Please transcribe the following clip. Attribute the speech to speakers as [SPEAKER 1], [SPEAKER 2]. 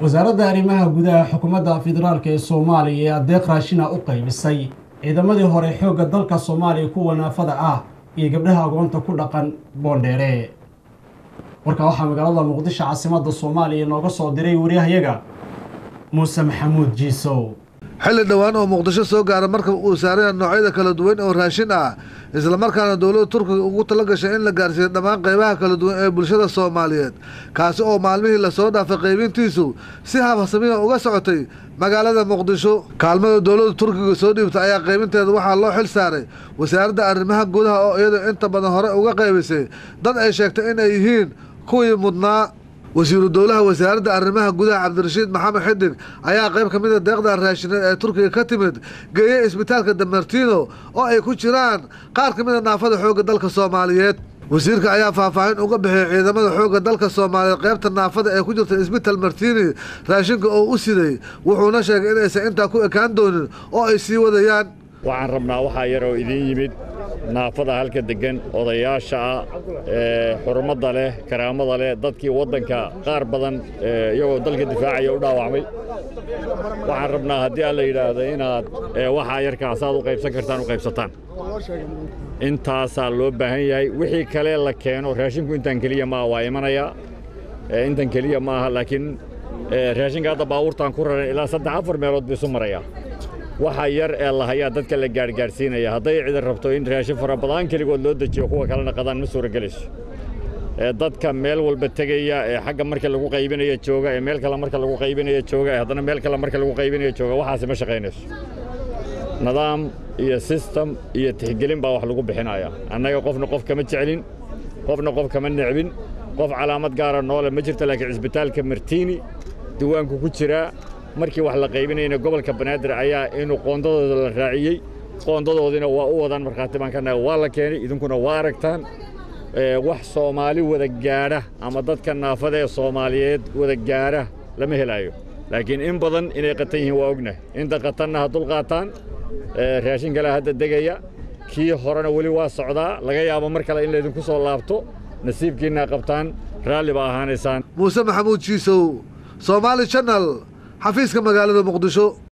[SPEAKER 1] wasaaradda arrimaha gudaha xukuumadda federaalk ee soomaaliya ayaa deeq raashina u qaybisay ciidamadii hore xoogga dalka soomaaliya kuwa naafada ah iyo gabdhaha agoonta ku dhaqan boondheere warkaa waxaa magaalada muqdisho caasimadda soomaaliya nooga soo diray wariyahayaga muuse maxamuud jiisow xilli dhowaan oo muqdisho soo gaara marka uu saaraya noocyada kala duwan oo raashin ah islamarkaana dowladda turkiga ugu tala in la gaarsiiyo dhammaan qaybaha kala duwan ee bulshada soomaaliyeed kaasi oo maalmihii lasoo dhaafay qaybintiisu si habsamiya uga socotay magaalada muqdisho kaalmada dowladda turkiga soo dhiibtay ayaa qaybinteeda waxaa loo xil saaray wasaaradda arrimaha gudaha oo iyadoo inta badan hore uga qaybisay dad ay sheegtay inay yihiin kuwii mudnaa wasiiru dowlaha wasaaradda arrimaha gudaha cabdirashiid maxamed xidig ayaa qayb ka mida ah deeqda raashineed ee turkiga ka timid geeyey isbitaalka damartino oo ay ku jiraan qaar ka mida ah naafada xoogga dalka soomaaliyeed wasiirka ayaa faahfaahin uga bixiyay ciidamada xoogga dalka soomaaliyeed qaybta naafada ee ku jirta isbital martini raashinka oo u siday wuxuuna sheegay inaysan intaa ku ekaan doonin oo ay sii wadayaan
[SPEAKER 2] waxaan rabnaa waxaa yaroo idiin yimid naafada halka degan odayaasha ah xurumadda leh karaamada leh dadkii waddanka qaar badan iyagoo dalka difaacaya u dhaawacmay waxaan rabnaa haddii alla yidhaahdo inaad waxaa yarkaa saaad u qaybsan kartaan u qaybsataan intaasaa loo baahan yahay wixii kale la keeno raashinku intaan keliya maaha waa imanayaa intan keliya maaha laakiin raashinka hadda baabuurtaan ku raran ilaa saddex afar meelood biisu marayaa waxa yar ee lahayaa dadka la gaargaarsiinaya hadday ciidan rabto in raashin farabadan keligood loo dejiyo kuwa kalena qadaan ma suuragelayso dadka meel walba tegaya ee xagga marka lagu qaybinaya jooga ee meel kale marka lagu qaybinaya jooga ee haddana meel kale marka lagu qaybinaya jooga waxaasi ma shaqaynayso nidaam iyo sistem iyo tixgelin baa wax lagu bixinaya annaga qofna qof kama jeclin qofna qof kama necbin qof calaamad gaara noole ma jirto laakiin cisbitaalka martiini diiwaanku ku jiraa markii wax la qaybinayna gobolka banaadir ayaa inuu qoondadooda la raaciyey qoondadoodiina waa u wadaan markhaati baan waa la keenay idinkuna waa aragtaan wax soomaali wada gaadha ama dadka naafada ee soomaaliyeed wada gaadha lama helaayo laakiin in badan inay qatan yihiin waa ognah inta qatanna ha dulqaataan raashin kalea hadda degaya kii horena weli waa socdaa laga yaabo mar kale in laydinku soo laabto nasiibkiinnaa qabtaan raalli ba ahaanaysaan
[SPEAKER 1] muuse maxamuud jiisow soomaali janal xafiiska magaalada muqdisho